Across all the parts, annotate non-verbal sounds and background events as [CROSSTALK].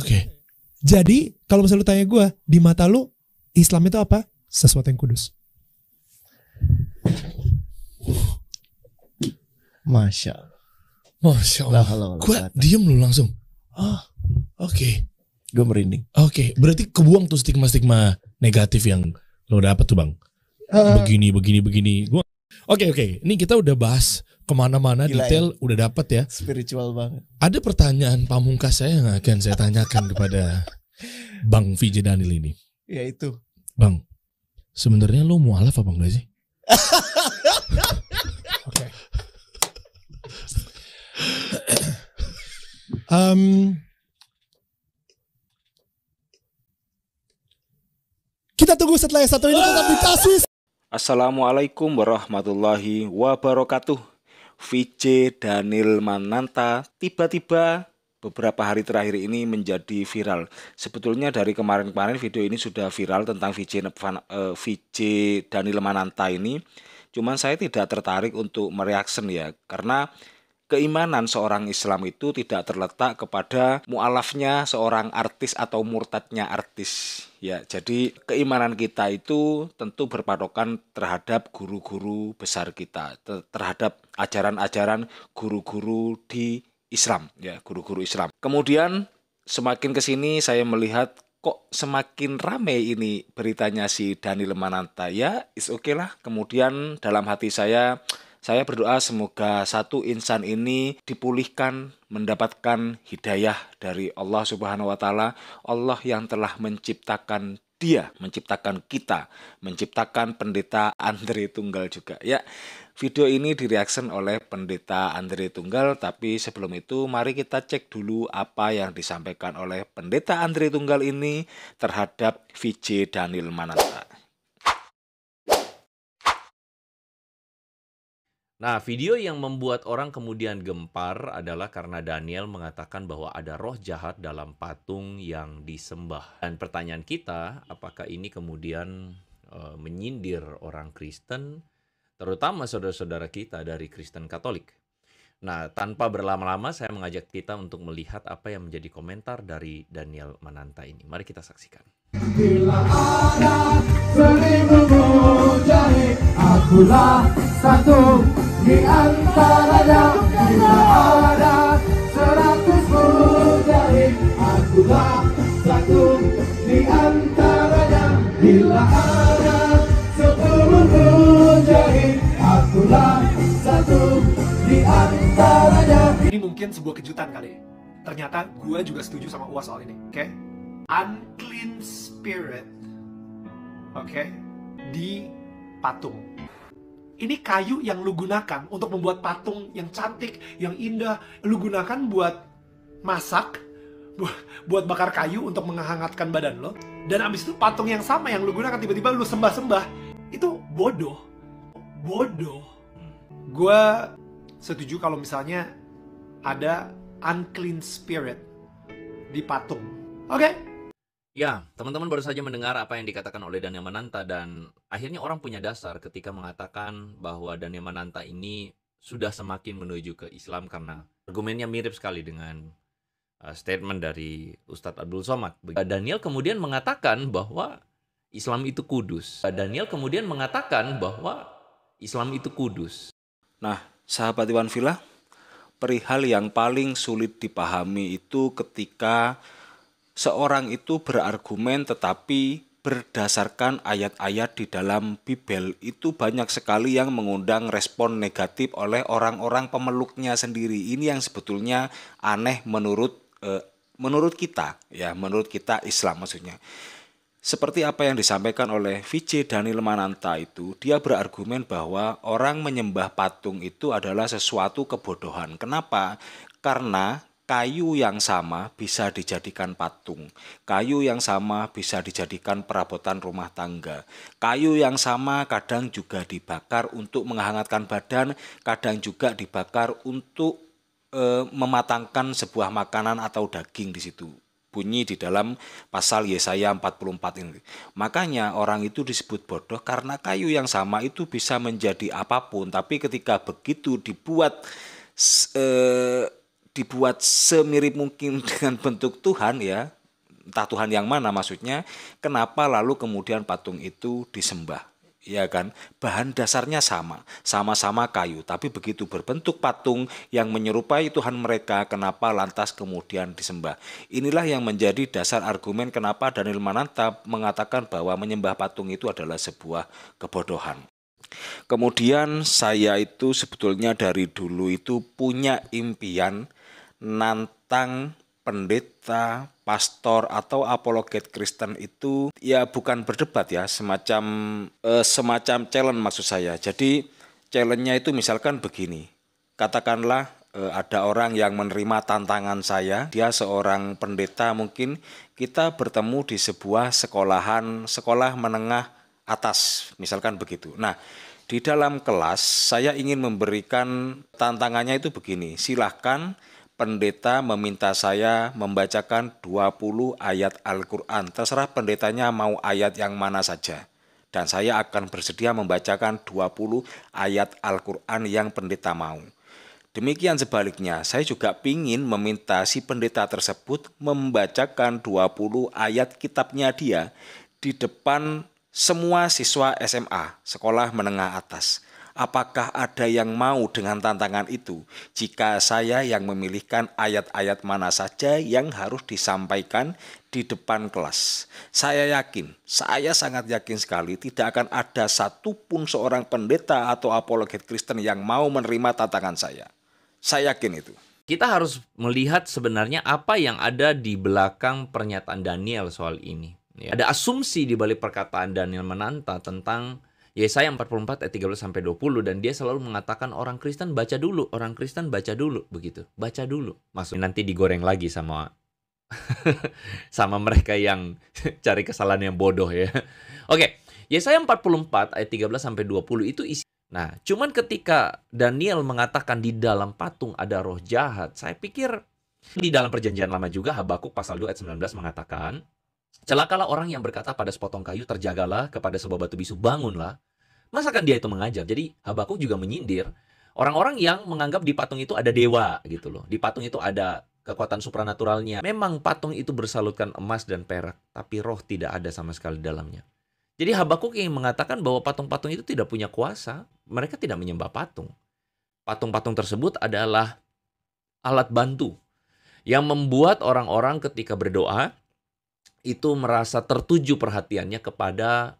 Oke. Jadi kalau misalnya lu tanya gue, di mata lu Islam itu apa? Sesuatu yang kudus. Masya Allah. Masya Allah. Gue diem lu langsung. Ah, oke. Okay. Gue merinding. Oke, okay. berarti kebuang tuh stigma-stigma negatif yang lo dapat tuh bang. Uh. Begini, begini, begini. Gua Oke okay, oke, okay. ini kita udah bahas kemana-mana detail ya. udah dapat ya. Spiritual banget. Ada pertanyaan pamungkas saya yang akan saya tanyakan kepada Bang Vijay Daniel ini. Ya itu. Bang, sebenarnya lo mualaf apa enggak sih? [LAUGHS] Oke. um, [COUGHS] kita tunggu setelah yang satu ini tetap dikasih. Assalamualaikum warahmatullahi wabarakatuh. VJ Daniel Mananta tiba-tiba beberapa hari terakhir ini menjadi viral. Sebetulnya dari kemarin-kemarin video ini sudah viral tentang VJ, VJ eh, Daniel Mananta ini. Cuman saya tidak tertarik untuk mereaksen ya, karena Keimanan seorang Islam itu tidak terletak kepada mualafnya seorang artis atau murtadnya artis. Ya, jadi keimanan kita itu tentu berpatokan terhadap guru-guru besar kita, terhadap ajaran-ajaran guru-guru di Islam, ya, guru-guru Islam. Kemudian semakin ke sini saya melihat kok semakin rame ini beritanya si Dani Lemananta ya is oke okay lah kemudian dalam hati saya saya berdoa semoga satu insan ini dipulihkan mendapatkan hidayah dari Allah Subhanahu wa taala, Allah yang telah menciptakan dia menciptakan kita, menciptakan pendeta Andre Tunggal juga. Ya, video ini direaction oleh pendeta Andre Tunggal, tapi sebelum itu mari kita cek dulu apa yang disampaikan oleh pendeta Andre Tunggal ini terhadap VJ Daniel Mananta. Nah, video yang membuat orang kemudian gempar adalah karena Daniel mengatakan bahwa ada roh jahat dalam patung yang disembah. Dan pertanyaan kita, apakah ini kemudian e, menyindir orang Kristen, terutama saudara-saudara kita dari Kristen Katolik? Nah, tanpa berlama-lama saya mengajak kita untuk melihat apa yang menjadi komentar dari Daniel Mananta ini. Mari kita saksikan. Bila ada seribu mujahid, akulah satu di antaranya bila ada seratus puluh jahit akulah satu di antaranya bila ada sepuluh puluh jahit akulah satu di antaranya ini mungkin sebuah kejutan kali ya ternyata gue juga setuju sama uas soal ini oke okay? unclean spirit oke okay? di patung ini kayu yang lu gunakan untuk membuat patung yang cantik, yang indah, lu gunakan buat masak, buat bakar kayu untuk menghangatkan badan lo. Dan abis itu patung yang sama yang lu gunakan tiba-tiba lu sembah-sembah. Itu bodoh. Bodoh. Gue setuju kalau misalnya ada unclean spirit di patung. Oke, okay? Ya, teman-teman baru saja mendengar apa yang dikatakan oleh Daniel Mananta dan akhirnya orang punya dasar ketika mengatakan bahwa Daniel Mananta ini sudah semakin menuju ke Islam karena argumennya mirip sekali dengan eh, statement dari Ustadz Abdul Somad. Eh, Daniel kemudian mengatakan bahwa Islam itu kudus. Eh, Daniel kemudian mengatakan bahwa Islam itu kudus. Nah, sahabat Iwan Villa, perihal yang paling sulit dipahami itu ketika seorang itu berargumen tetapi berdasarkan ayat-ayat di dalam Bibel itu banyak sekali yang mengundang respon negatif oleh orang-orang pemeluknya sendiri. Ini yang sebetulnya aneh menurut eh, menurut kita ya, menurut kita Islam maksudnya. Seperti apa yang disampaikan oleh VJ Daniel Mananta itu, dia berargumen bahwa orang menyembah patung itu adalah sesuatu kebodohan. Kenapa? Karena kayu yang sama bisa dijadikan patung, kayu yang sama bisa dijadikan perabotan rumah tangga, kayu yang sama kadang juga dibakar untuk menghangatkan badan, kadang juga dibakar untuk e, mematangkan sebuah makanan atau daging di situ bunyi di dalam pasal Yesaya 44 ini. Makanya orang itu disebut bodoh karena kayu yang sama itu bisa menjadi apapun, tapi ketika begitu dibuat eh, dibuat semirip mungkin [LAUGHS] dengan bentuk Tuhan ya entah Tuhan yang mana maksudnya kenapa lalu kemudian patung itu disembah ya kan bahan dasarnya sama sama-sama kayu tapi begitu berbentuk patung yang menyerupai Tuhan mereka kenapa lantas kemudian disembah inilah yang menjadi dasar argumen kenapa Daniel Mananta mengatakan bahwa menyembah patung itu adalah sebuah kebodohan kemudian saya itu sebetulnya dari dulu itu punya impian nantang pendeta, pastor atau apologet Kristen itu ya bukan berdebat ya, semacam eh, semacam challenge maksud saya. Jadi challenge-nya itu misalkan begini. Katakanlah eh, ada orang yang menerima tantangan saya, dia seorang pendeta mungkin kita bertemu di sebuah sekolahan, sekolah menengah atas, misalkan begitu. Nah, di dalam kelas saya ingin memberikan tantangannya itu begini. Silahkan pendeta meminta saya membacakan 20 ayat Al-Quran. Terserah pendetanya mau ayat yang mana saja. Dan saya akan bersedia membacakan 20 ayat Al-Quran yang pendeta mau. Demikian sebaliknya, saya juga ingin meminta si pendeta tersebut membacakan 20 ayat kitabnya dia di depan semua siswa SMA, sekolah menengah atas. Apakah ada yang mau dengan tantangan itu? Jika saya yang memilihkan ayat-ayat mana saja yang harus disampaikan di depan kelas, saya yakin, saya sangat yakin sekali, tidak akan ada satupun seorang pendeta atau apologet Kristen yang mau menerima tantangan saya. Saya yakin itu. Kita harus melihat sebenarnya apa yang ada di belakang pernyataan Daniel soal ini. Ya, ada asumsi di balik perkataan Daniel menanta tentang Yesaya 44 ayat 13 sampai 20 dan dia selalu mengatakan orang Kristen baca dulu, orang Kristen baca dulu begitu. Baca dulu. Masuk nanti digoreng lagi sama [LAUGHS] sama mereka yang [LAUGHS] cari kesalahan yang bodoh ya. Oke, okay. Yesaya 44 ayat 13 sampai 20 itu isi Nah, cuman ketika Daniel mengatakan di dalam patung ada roh jahat, saya pikir di dalam perjanjian lama juga Habakuk pasal 2 ayat 19 mengatakan Celakalah orang yang berkata pada sepotong kayu, terjagalah kepada sebuah batu bisu, bangunlah. Masakan dia itu mengajar. Jadi Habakuk juga menyindir orang-orang yang menganggap di patung itu ada dewa gitu loh. Di patung itu ada kekuatan supranaturalnya. Memang patung itu bersalutkan emas dan perak, tapi roh tidak ada sama sekali dalamnya. Jadi Habakuk yang mengatakan bahwa patung-patung itu tidak punya kuasa, mereka tidak menyembah patung. Patung-patung tersebut adalah alat bantu yang membuat orang-orang ketika berdoa itu merasa tertuju perhatiannya kepada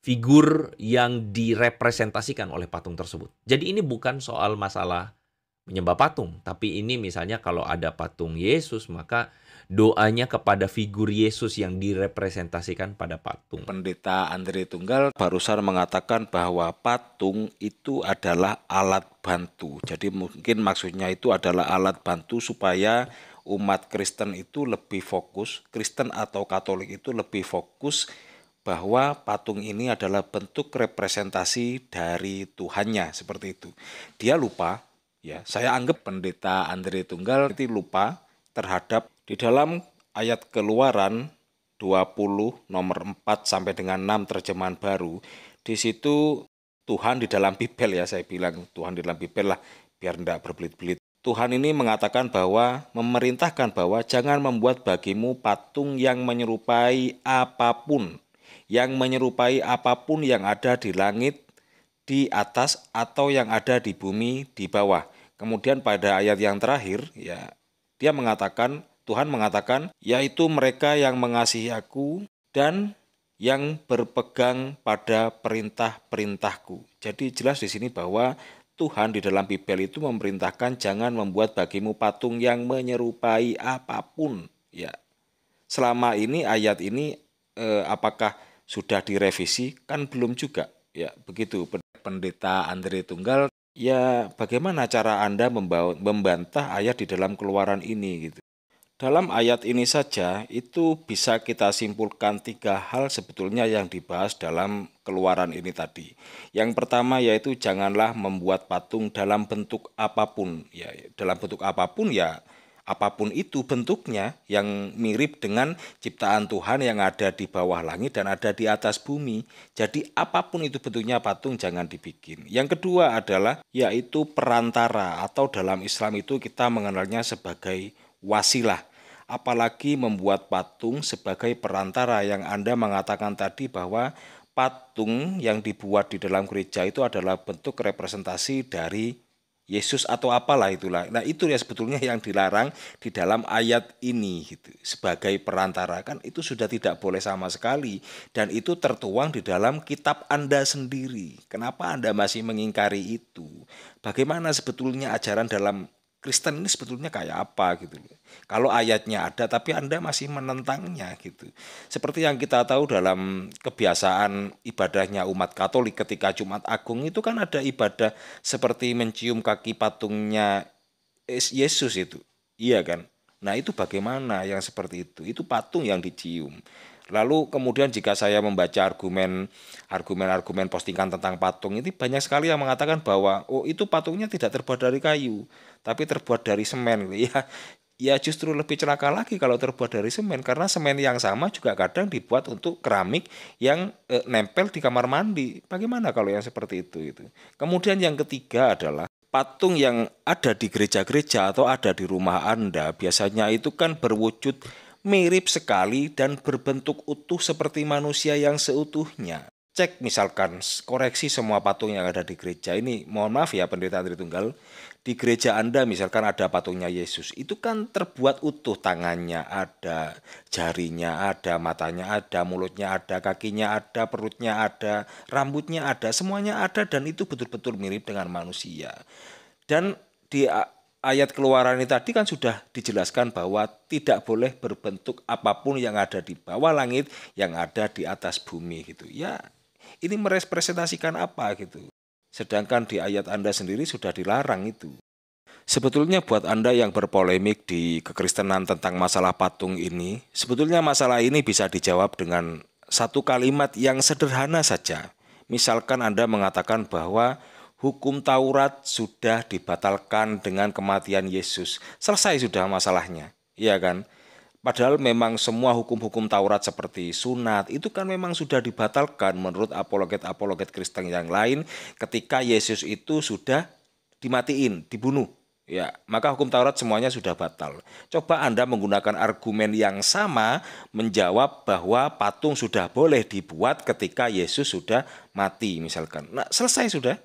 figur yang direpresentasikan oleh patung tersebut. Jadi ini bukan soal masalah menyembah patung, tapi ini misalnya kalau ada patung Yesus maka doanya kepada figur Yesus yang direpresentasikan pada patung. Pendeta Andre Tunggal barusan mengatakan bahwa patung itu adalah alat bantu. Jadi mungkin maksudnya itu adalah alat bantu supaya umat Kristen itu lebih fokus, Kristen atau Katolik itu lebih fokus bahwa patung ini adalah bentuk representasi dari Tuhannya seperti itu. Dia lupa, ya. Saya anggap pendeta Andre Tunggal itu lupa terhadap di dalam ayat Keluaran 20 nomor 4 sampai dengan 6 terjemahan baru. Di situ Tuhan di dalam Bibel ya saya bilang Tuhan di dalam Bibel lah biar tidak berbelit-belit. Tuhan ini mengatakan bahwa memerintahkan bahwa jangan membuat bagimu patung yang menyerupai apapun, yang menyerupai apapun yang ada di langit di atas atau yang ada di bumi di bawah. Kemudian pada ayat yang terakhir ya dia mengatakan Tuhan mengatakan yaitu mereka yang mengasihi aku dan yang berpegang pada perintah-perintahku. Jadi jelas di sini bahwa Tuhan di dalam Bibel itu memerintahkan jangan membuat bagimu patung yang menyerupai apapun, ya. Selama ini ayat ini eh, apakah sudah direvisi? Kan belum juga, ya. Begitu pendeta Andre Tunggal, ya bagaimana cara Anda membantah ayat di dalam keluaran ini gitu. Dalam ayat ini saja itu bisa kita simpulkan tiga hal sebetulnya yang dibahas dalam keluaran ini tadi. Yang pertama yaitu janganlah membuat patung dalam bentuk apapun ya dalam bentuk apapun ya apapun itu bentuknya yang mirip dengan ciptaan Tuhan yang ada di bawah langit dan ada di atas bumi. Jadi apapun itu bentuknya patung jangan dibikin. Yang kedua adalah yaitu perantara atau dalam Islam itu kita mengenalnya sebagai wasilah apalagi membuat patung sebagai perantara yang Anda mengatakan tadi bahwa patung yang dibuat di dalam gereja itu adalah bentuk representasi dari Yesus atau apalah itulah. Nah, itu ya sebetulnya yang dilarang di dalam ayat ini gitu. Sebagai perantara kan itu sudah tidak boleh sama sekali dan itu tertuang di dalam kitab Anda sendiri. Kenapa Anda masih mengingkari itu? Bagaimana sebetulnya ajaran dalam Kristen ini sebetulnya kayak apa gitu loh. Kalau ayatnya ada tapi Anda masih menentangnya gitu. Seperti yang kita tahu dalam kebiasaan ibadahnya umat Katolik ketika Jumat Agung itu kan ada ibadah seperti mencium kaki patungnya Yesus itu. Iya kan? Nah, itu bagaimana yang seperti itu? Itu patung yang dicium. Lalu kemudian jika saya membaca argumen argumen-argumen postingan tentang patung ini banyak sekali yang mengatakan bahwa oh itu patungnya tidak terbuat dari kayu, tapi terbuat dari semen [LAUGHS] ya. Ya justru lebih celaka lagi kalau terbuat dari semen karena semen yang sama juga kadang dibuat untuk keramik yang e, nempel di kamar mandi. Bagaimana kalau yang seperti itu itu? Kemudian yang ketiga adalah patung yang ada di gereja-gereja atau ada di rumah Anda biasanya itu kan berwujud mirip sekali dan berbentuk utuh seperti manusia yang seutuhnya. Cek misalkan koreksi semua patung yang ada di gereja ini. Mohon maaf ya pendeta Andri Tunggal. Di gereja Anda misalkan ada patungnya Yesus. Itu kan terbuat utuh tangannya ada, jarinya ada, matanya ada, mulutnya ada, kakinya ada, perutnya ada, rambutnya ada. Semuanya ada dan itu betul-betul mirip dengan manusia. Dan di ayat keluaran ini tadi kan sudah dijelaskan bahwa tidak boleh berbentuk apapun yang ada di bawah langit yang ada di atas bumi gitu ya ini merepresentasikan apa gitu sedangkan di ayat Anda sendiri sudah dilarang itu Sebetulnya buat Anda yang berpolemik di kekristenan tentang masalah patung ini, sebetulnya masalah ini bisa dijawab dengan satu kalimat yang sederhana saja. Misalkan Anda mengatakan bahwa hukum Taurat sudah dibatalkan dengan kematian Yesus. Selesai sudah masalahnya, iya kan? Padahal memang semua hukum-hukum Taurat seperti sunat itu kan memang sudah dibatalkan menurut apologet-apologet Kristen yang lain ketika Yesus itu sudah dimatiin, dibunuh. Ya, maka hukum Taurat semuanya sudah batal. Coba Anda menggunakan argumen yang sama menjawab bahwa patung sudah boleh dibuat ketika Yesus sudah mati misalkan. Nah, selesai sudah.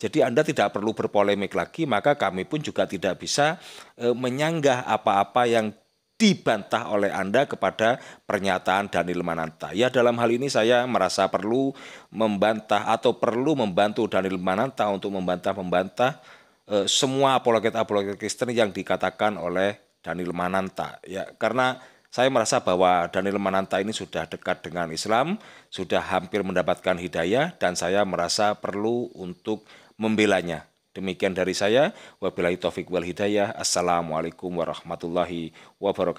Jadi Anda tidak perlu berpolemik lagi, maka kami pun juga tidak bisa e, menyanggah apa-apa yang dibantah oleh Anda kepada pernyataan Daniel Mananta. Ya dalam hal ini saya merasa perlu membantah atau perlu membantu Daniel Mananta untuk membantah-membantah e, semua apologet-apologet Kristen yang dikatakan oleh Daniel Mananta. Ya karena saya merasa bahwa Daniel Mananta ini sudah dekat dengan Islam, sudah hampir mendapatkan hidayah, dan saya merasa perlu untuk membelanya. Demikian dari saya. Wabillahi taufik wal hidayah. Assalamualaikum warahmatullahi wabarakatuh.